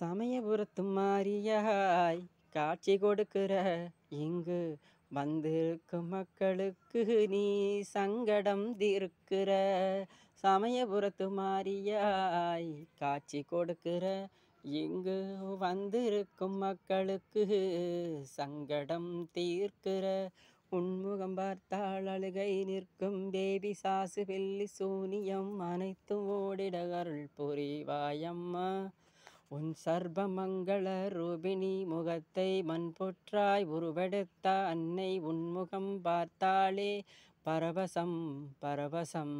சமயபுரத்தும் மாறியாய் காட்சி கொடுக்கிற இங்கு வந்திருக்கும் மக்களுக்கு நீ சங்கடம் தீர்க்கிற சமயபுரத்து மாறியாய் காட்சி கொடுக்கிற இங்கு வந்திருக்கும் மக்களுக்கு சங்கடம் தீர்க்கிற உன்முகம் பார்த்தால் அழுகை நிற்கும் தேவி சாசு வெள்ளி சூனியம் அனைத்தும் ஓடிட அருள் புரிவாயம்மா உன் சர்வமங்கள ரூபிணி முகத்தை மண்பொற்றாய் உருவெடுத்த அன்னை உன்முகம் பார்த்தாளே பரவசம் பரவசம்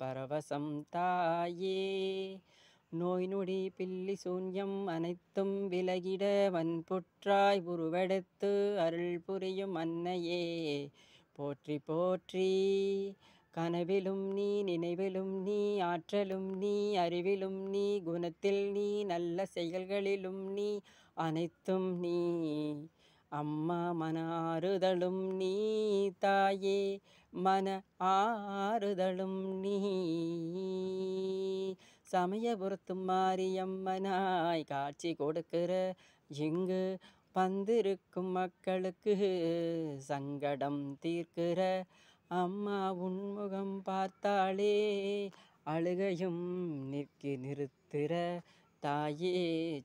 பரவசம் தாயே நோய் நொடி பில்லி சூன்யம் அனைத்தும் விலகிட வன்புற்றாய் உருவெடுத்து அருள் புரியும் அன்னையே போற்றி போற்றி கனவிலும் நீ நினைவிலும் நீ ஆற்றலும் நீ அறிவிலும் நீ குணத்தில் நீ நல்ல செயல்களிலும் நீ அனைத்தும் நீ அம்மா மன ஆறுதலும் நீ தாயே மன ஆறுதலும் நீ சமயபுரத்து மாரியம்மனாய் காட்சி கொடுக்கிற இங்கு வந்திருக்கும் மக்களுக்கு சங்கடம் தீர்க்கிற அம்மா உன்முகம் பார்த்தாளே அழுகையும் நிற்கி நிறுத்துற தாயே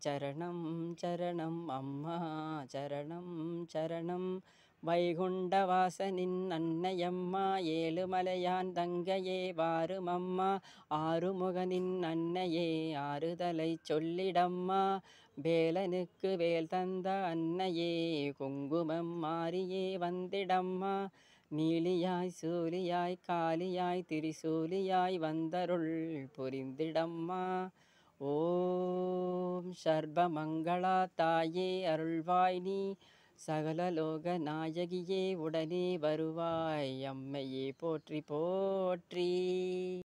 சரணம் சரணம் அம்மா சரணம் சரணம் வைகுண்ட வாசனின் அன்னையம்மா மலையான் தங்கையே வாருமம்மா ஆறுமுகனின் அன்னையே ஆறுதலை சொல்லிடம்மா வேலனுக்கு வேல் தந்த அன்னையே குங்குமம் மாறியே வந்திடம்மா நீலியாய் சூலியாய் காலியாய் திரிசூலியாய் வந்தருள் புரிந்திடம்மா ஓம் சர்வமங்களா தாயே அருள்வாய் நீ சகலலோக நாயகியே உடனே வருவாய் அம்மையே போற்றி போற்றி